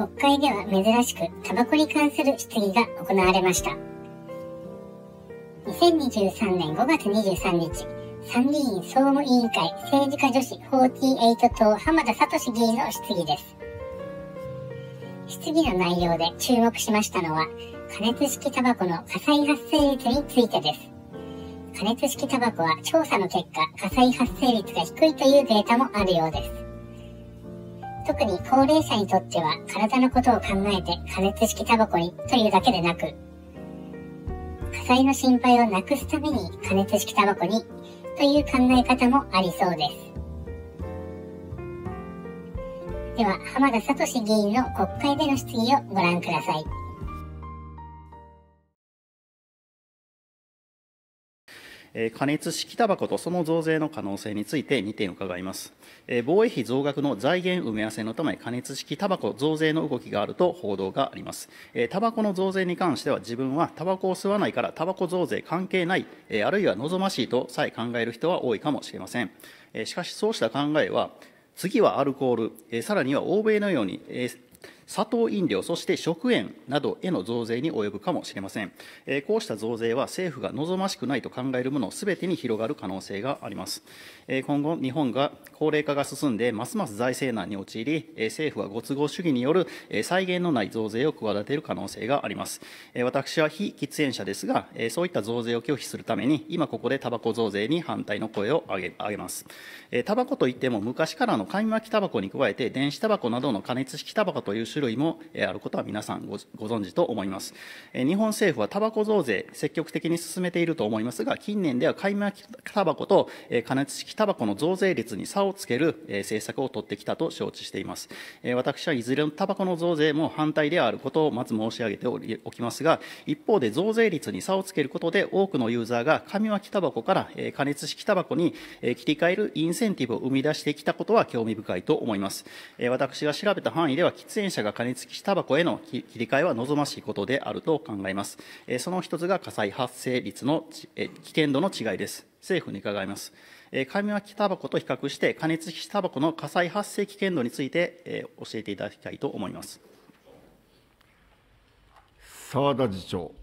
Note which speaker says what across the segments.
Speaker 1: 国会では珍しくタバコに関する質疑が行われました。2023年5月23日、参議院総務委員会政治家女子48党浜田聡議員の質疑です。質疑の内容で注目しましたのは、加熱式タバコの火災発生率についてです。加熱式タバコは調査の結果、火災発生率が低いというデータもあるようです。特に高齢者にとっては体のことを考えて加熱式タバコにというだけでなく、火災の心配をなくすために加熱式タバコにという考え方もありそうです。では、浜田聡議員の国会での質疑をご覧ください。
Speaker 2: 加熱式タバコとその増税の可能性について2点伺います。防衛費増額の財源埋め合わせのため、加熱式タバコ増税の動きがあると報道があります。タバコの増税に関しては、自分はタバコを吸わないから、タバコ増税関係ない、あるいは望ましいとさえ考える人は多いかもしれません。しかし、そうした考えは、次はアルコール、さらには欧米のように、砂糖飲料、そして食塩などへの増税に及ぶかもしれません。えこうした増税は政府が望ましくないと考えるものすべてに広がる可能性があります。え今後、日本が高齢化が進んで、ますます財政難に陥り、え政府はご都合主義による、え際限のない増税を企てる可能性があります。え私は非喫煙者ですが、えそういった増税を拒否するために、今ここでタバコ増税に反対の声を上げ上げます。えタバコといっても、昔からの紙巻きタバコに加えて、電子タバコなどの加熱式タバコという種種類もあることは皆さんご存知と思います日本政府はタバコ増税積極的に進めていると思いますが近年では買い巻きタバコと加熱式タバコの増税率に差をつける政策を取ってきたと承知しています私はいずれのタバコの増税も反対であることをまず申し上げておきますが一方で増税率に差をつけることで多くのユーザーが紙巻きタバコから加熱式タバコに切り替えるインセンティブを生み出してきたことは興味深いと思います私が調べた範囲では喫煙者がが加熱式タバコへの切り替えは望ましいことであると考えます。その一つが火災発生率の危険度の違いです。政府に伺います。紙巻きタバコと比較して、加熱式タバコの火災発生危険度について教えていただきたいと思います。澤田次長。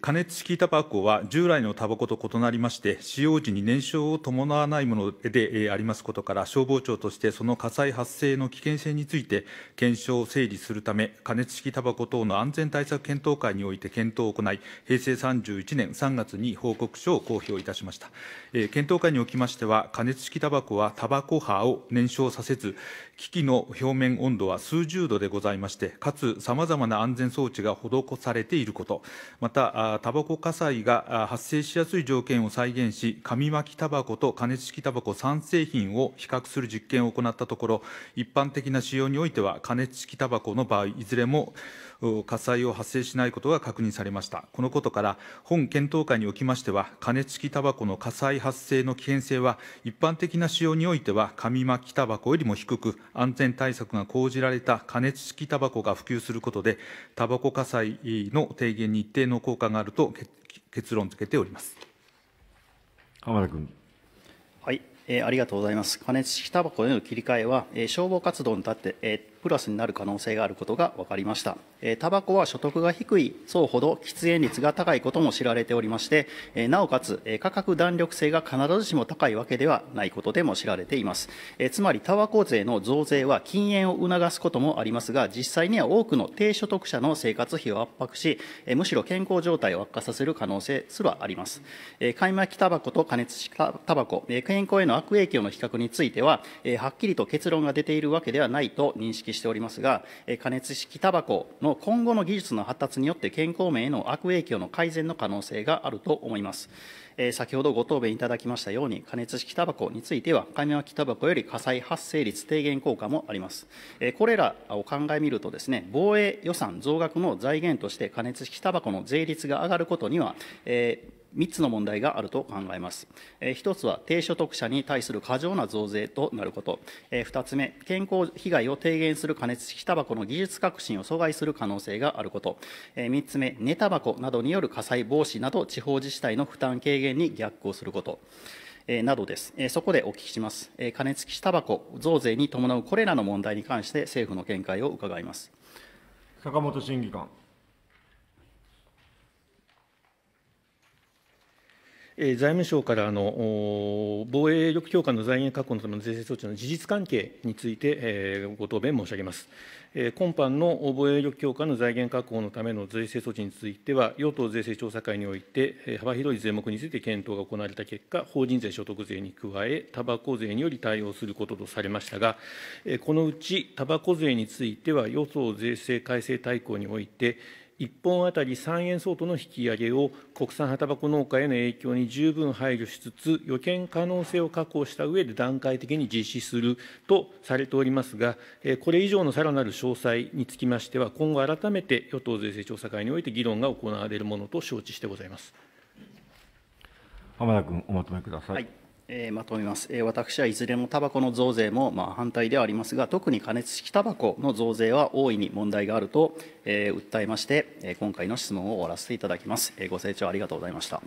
Speaker 3: 加熱式たばこは従来のたばこと異なりまして、使用時に燃焼を伴わないものでありますことから、消防庁としてその火災発生の危険性について検証を整理するため、加熱式たばこ等の安全対策検討会において検討を行い、平成31年3月に報告書を公表いたしました。検討会におきましては、加熱式たばこはたばこ波を燃焼させず、機器の表面温度は数十度でございまして、かつさまざまな安全装置が施されていること、またはタバコ火災が発生しやすい条件を再現し紙巻きタバコと加熱式タバコ3製品を比較する実験を行ったところ一般的な使用においては加熱式タバコの場合いずれも火災を発生しないことが確認されましたこのことから本検討会におきましては加熱式タバコの火災発生の危険性は一般的な使用においては紙巻きタバコよりも低く安全対策が講じられた加熱式タバコが普及することでタバコ火災の低減に一定の効果伺ると結
Speaker 2: 論付けております浜田君。はい、えー、ありがとうございます。加熱式タバコへの切り替えは、えー、消防活動に立って、えープラスになる可能性があることが分かりましたタバコは所得が低い層ほど喫煙率が高いことも知られておりましてなおかつ価格弾力性が必ずしも高いわけではないことでも知られていますつまりタバコ税の増税は禁煙を促すこともありますが実際には多くの低所得者の生活費を圧迫しむしろ健康状態を悪化させる可能性すらあります買い巻きタバコと加熱したタバコ健康への悪影響の比較についてははっきりと結論が出ているわけではないと認識しておりますが、加熱式タバコの今後の技術の発達によって健康面への悪影響の改善の可能性があると思います。先ほどご答弁いただきましたように、加熱式タバコについては、紙巻きタバコより火災発生率低減効果もあります。これらを考えみるとです、ね、防衛予算増額の財源として、加熱式タバコの税率が上がることには、えー3つの問題があると考えます。1つは低所得者に対する過剰な増税となること、2つ目、健康被害を低減する加熱式タバコの技術革新を阻害する可能性があること、3つ目、寝タバコなどによる火災防止など、地方自治体の負担軽減に逆行すること。などです。そこでお聞きします。加熱式タバコ増税に伴うこれらの問題に関して、政府の見解を伺います。坂本審議官。
Speaker 4: 財務省から防衛力強化の財源確保のための税制措置の事実関係についてご答弁申し上げます。今般の防衛力強化の財源確保のための税制措置については、与党税制調査会において、幅広い税目について検討が行われた結果、法人税、所得税に加え、たばこ税により対応することとされましたが、このうちたばこ税については、与党税制改正大綱において、1本当たり3円相当の引き上げを国産葉タバコ農家への影響に十分配慮しつつ、予見可能性を確保した上で段階的に実施するとされておりますが、これ以上のさらなる詳細につきましては、今後改めて与党税制調査会において議論が行われるものと承知してございます。浜田君、おまとめください、はい
Speaker 2: えー、まとめます、えー、私はいずれもタバコの増税も、まあ、反対ではありますが、特に加熱式タバコの増税は大いに問題があると、えー、訴えまして、え今回の質問を終わらせていただきます。えご清聴ありがとうございました。